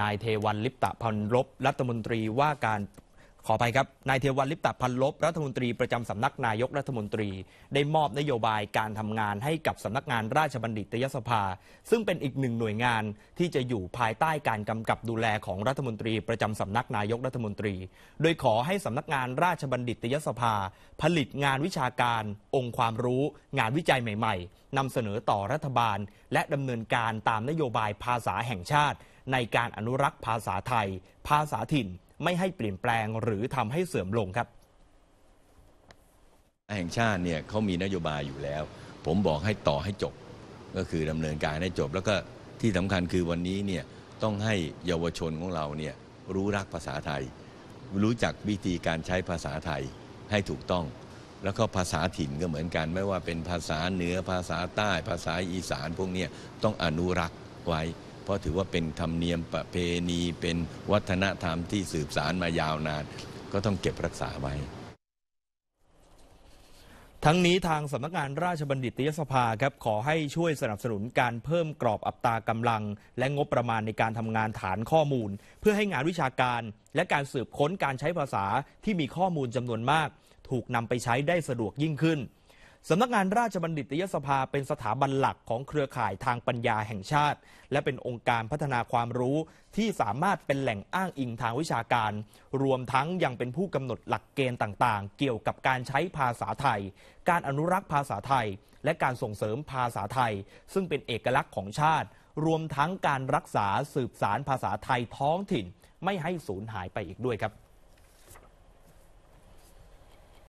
นายเทวันลิปตะพันลบรัฐมนตรีว่าการขอไปครับ นายเทวันลิปตพันลบรัฐมนตรีประจำสำนักนายกรัฐมนตรี ได้มอบนโยบายการทำงานให้กับสำนักงานราชบัณฑิตยสภา ซึ่งเป็นอีกหนึ่งหน่วยงานที่จะอยู่ภายใต้การกำกับดูแลของรัฐมนตรีประจำสำนักนายกรัฐมนตรี โดยขอให้สำนักงานราชบัณฑิตยสภา ผลิตงานวิชาการองค์ความรู้งานวิจัยใหม่ๆ นำเสนอต่อรัฐบาล และดำเนินการตามนโยบายภาษาแห่งชาติ ในการอนุรักษ์ภาษาไทย ภาษาถิ่นไม่ให้เปลี่ยนแปลงหรือทำให้เสื่อมลงครับ แห่งชาติเนี่ยเขามีนโยบายอยู่แล้ว ผมบอกให้ต่อให้จบ ก็คือดำเนินการให้จบ แล้วก็ ที่สำคัญคือวันนี้เนี่ยต้องให้เยาวชนของเราเนี่ยรู้รักภาษาไทย รู้จักวิธีการใช้ภาษาไทยให้ถูกต้อง แล้วก็ภาษาถิ่นก็เหมือนกันไม่ว่าเป็นภาษาเหนือภาษาใต้ภาษาอีสานพวกนี้ต้องอนุรักษ์ไว้เพราะถือว่าเป็นธรรมเนียมประเพณีเป็นวัฒนธรรมที่สืบสานมายาวนาน ก็ต้องเก็บรักษาไว้ ทั้งนี้ทางสำนักงานราชบัณฑิตยสภาครับขอให้ช่วยสนับสนุนการเพิ่มกรอบอัตรากำลังและงบประมาณในการทำงานฐานข้อมูล เพื่อให้งานวิชาการและการสืบค้นการใช้ภาษาที่มีข้อมูลจำนวนมาก ถูกนำไปใช้ได้สะดวกยิ่งขึ้นสำนักงานราชบัณฑิตยสภาเป็นสถาบันหลักของเครือข่ายทางปัญญาแห่งชาติ และเป็นองค์การพัฒนาความรู้ที่สามารถเป็นแหล่งอ้างอิงทางวิชาการ รวมทั้งยังเป็นผู้กำหนดหลักเกณฑ์ต่างๆ เกี่ยวกับการใช้ภาษาไทย การอนุรักษ์ภาษาไทย และการส่งเสริมภาษาไทย ซึ่งเป็นเอกลักษณ์ของชาติ รวมทั้งการรักษาสืบสารภาษาไทยท้องถิ่นไม่ให้สูญหายไปอีกด้วยครับ